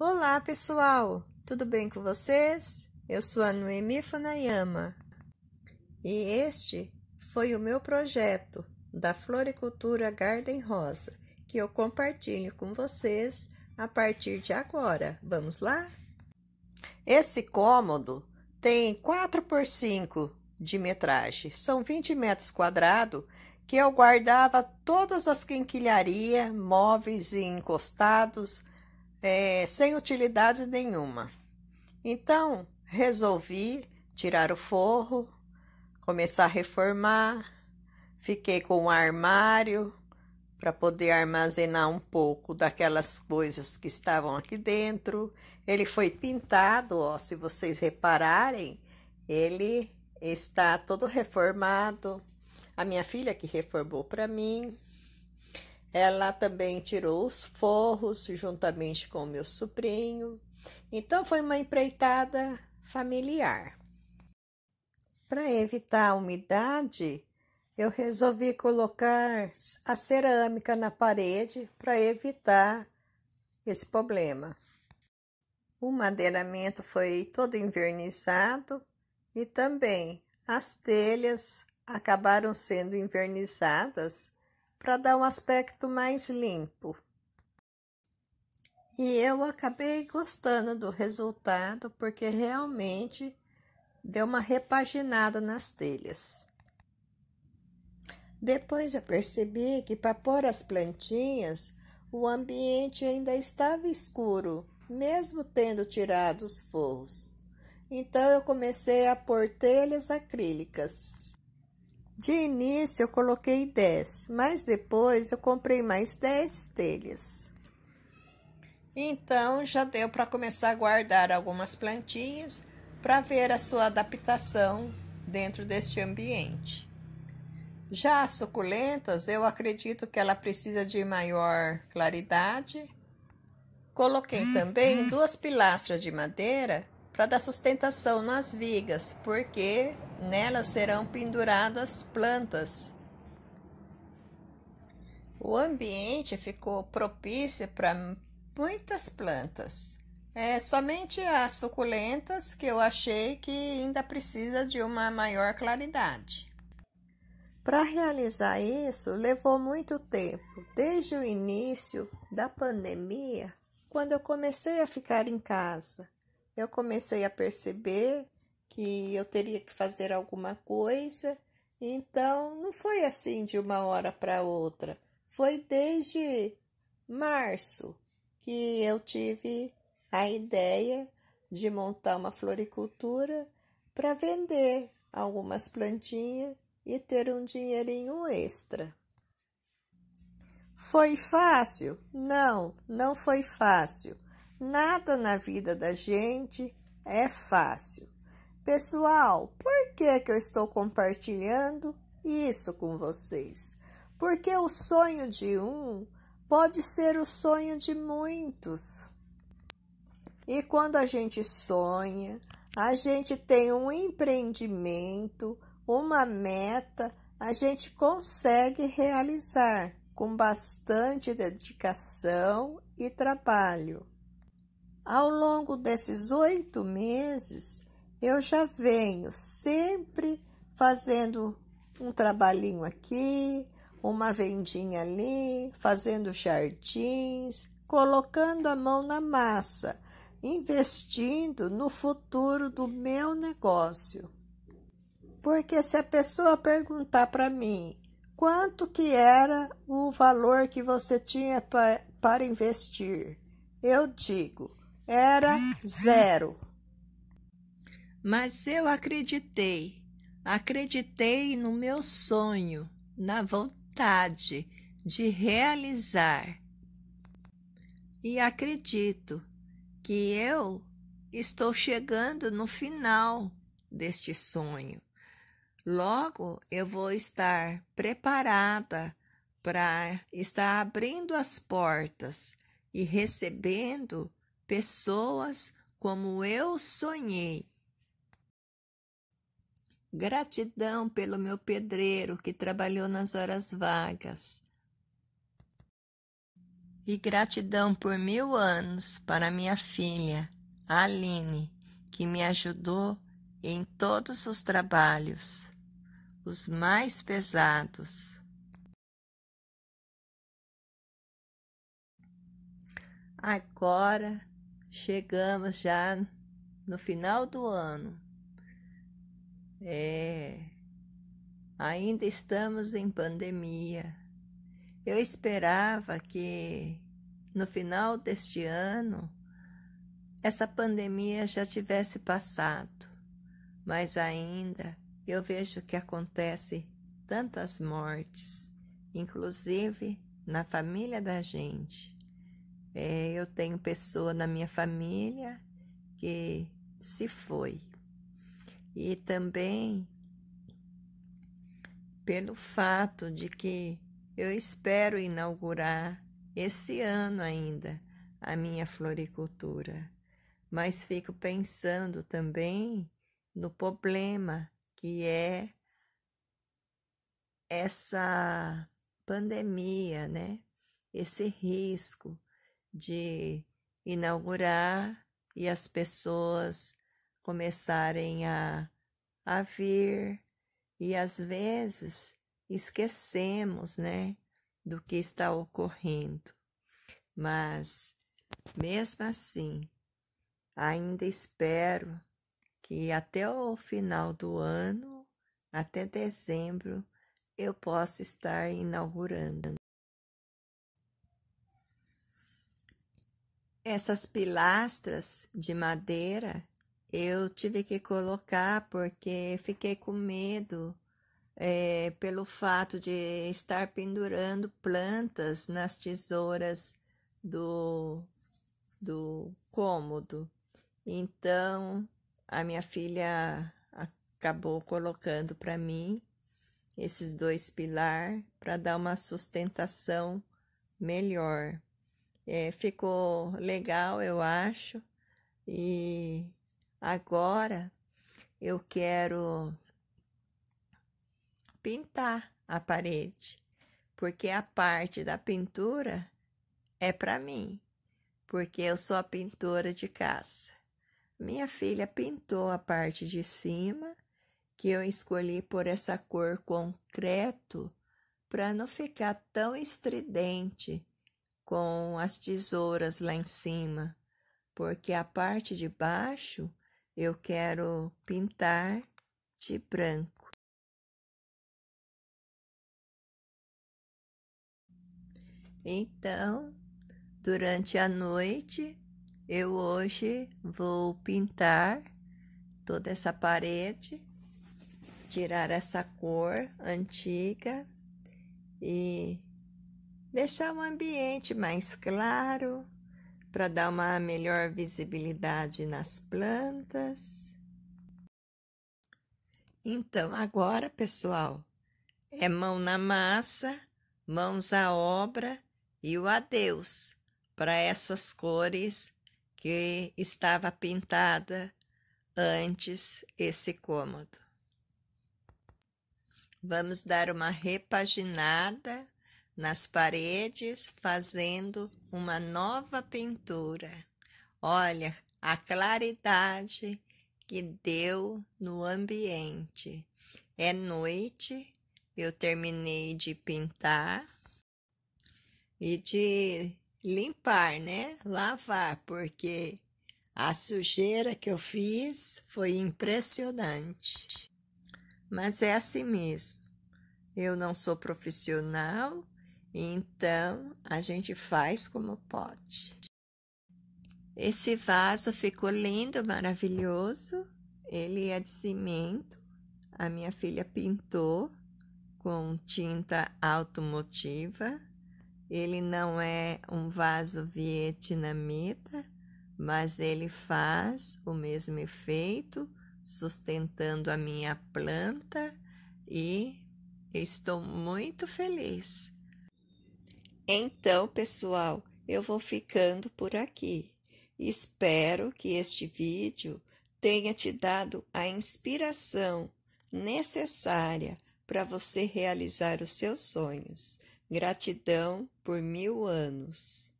Olá, pessoal! Tudo bem com vocês? Eu sou a Noemi Funayama e este foi o meu projeto da floricultura Garden Rosa que eu compartilho com vocês a partir de agora. Vamos lá? Esse cômodo tem 4 por 5 de metragem, são 20 metros quadrados que eu guardava todas as quinquilharias, móveis e encostados, é, sem utilidade nenhuma. Então, resolvi tirar o forro, começar a reformar, fiquei com um armário para poder armazenar um pouco daquelas coisas que estavam aqui dentro. Ele foi pintado, ó, se vocês repararem, ele está todo reformado. A minha filha que reformou para mim. Ela também tirou os forros juntamente com meu sobrinho. Então foi uma empreitada familiar. Para evitar a umidade, eu resolvi colocar a cerâmica na parede para evitar esse problema. O madeiramento foi todo invernizado e também as telhas acabaram sendo invernizadas para dar um aspecto mais limpo. E eu acabei gostando do resultado porque realmente deu uma repaginada nas telhas. Depois eu percebi que para pôr as plantinhas, o ambiente ainda estava escuro, mesmo tendo tirado os forros. Então eu comecei a pôr telhas acrílicas. De início, eu coloquei 10, mas depois eu comprei mais 10 telhas. Então, já deu para começar a guardar algumas plantinhas para ver a sua adaptação dentro deste ambiente. Já as suculentas, eu acredito que ela precisa de maior claridade. Coloquei hum, também hum. duas pilastras de madeira para dar sustentação nas vigas, porque nelas serão penduradas plantas. O ambiente ficou propício para muitas plantas. É somente as suculentas que eu achei que ainda precisa de uma maior claridade. Para realizar isso, levou muito tempo, desde o início da pandemia, quando eu comecei a ficar em casa eu comecei a perceber que eu teria que fazer alguma coisa. Então, não foi assim de uma hora para outra. Foi desde março que eu tive a ideia de montar uma floricultura para vender algumas plantinhas e ter um dinheirinho extra. Foi fácil? Não, não foi fácil. Nada na vida da gente é fácil. Pessoal, por que, que eu estou compartilhando isso com vocês? Porque o sonho de um pode ser o sonho de muitos. E quando a gente sonha, a gente tem um empreendimento, uma meta, a gente consegue realizar com bastante dedicação e trabalho. Ao longo desses oito meses, eu já venho sempre fazendo um trabalhinho aqui, uma vendinha ali, fazendo jardins, colocando a mão na massa, investindo no futuro do meu negócio. Porque se a pessoa perguntar para mim quanto que era o valor que você tinha pra, para investir, eu digo era uhum. zero. Mas eu acreditei, acreditei no meu sonho, na vontade de realizar. E acredito que eu estou chegando no final deste sonho. Logo eu vou estar preparada para estar abrindo as portas e recebendo pessoas como eu sonhei. Gratidão pelo meu pedreiro que trabalhou nas horas vagas. E gratidão por mil anos para minha filha, Aline, que me ajudou em todos os trabalhos, os mais pesados. Agora chegamos já no final do ano. É, ainda estamos em pandemia. Eu esperava que no final deste ano essa pandemia já tivesse passado, mas ainda eu vejo que acontece tantas mortes, inclusive na família da gente. É, eu tenho pessoa na minha família que se foi. E também pelo fato de que eu espero inaugurar esse ano ainda a minha floricultura, mas fico pensando também no problema que é essa pandemia, né? Esse risco de inaugurar e as pessoas começarem a, a vir, e às vezes esquecemos, né, do que está ocorrendo. Mas, mesmo assim, ainda espero que até o final do ano, até dezembro, eu possa estar inaugurando. Essas pilastras de madeira eu tive que colocar porque fiquei com medo é, pelo fato de estar pendurando plantas nas tesouras do, do cômodo. Então a minha filha acabou colocando para mim esses dois pilar para dar uma sustentação melhor. É, ficou legal, eu acho. E agora eu quero pintar a parede, porque a parte da pintura é para mim, porque eu sou a pintora de casa. Minha filha pintou a parte de cima, que eu escolhi por essa cor concreto para não ficar tão estridente com as tesouras lá em cima, porque a parte de baixo eu quero pintar de branco. Então, durante a noite, eu hoje vou pintar toda essa parede, tirar essa cor antiga e deixar o ambiente mais claro para dar uma melhor visibilidade nas plantas. Então, agora, pessoal, é mão na massa, mãos à obra e o adeus para essas cores que estava pintada antes esse cômodo. Vamos dar uma repaginada nas paredes, fazendo uma nova pintura. Olha a claridade que deu no ambiente. É noite, eu terminei de pintar e de limpar, né? Lavar, porque a sujeira que eu fiz foi impressionante. Mas é assim mesmo. Eu não sou profissional, então, a gente faz como pode. Esse vaso ficou lindo, maravilhoso. Ele é de cimento. A minha filha pintou com tinta automotiva. Ele não é um vaso vietnamita, mas ele faz o mesmo efeito, sustentando a minha planta e estou muito feliz então, pessoal, eu vou ficando por aqui. Espero que este vídeo tenha te dado a inspiração necessária para você realizar os seus sonhos. Gratidão por mil anos.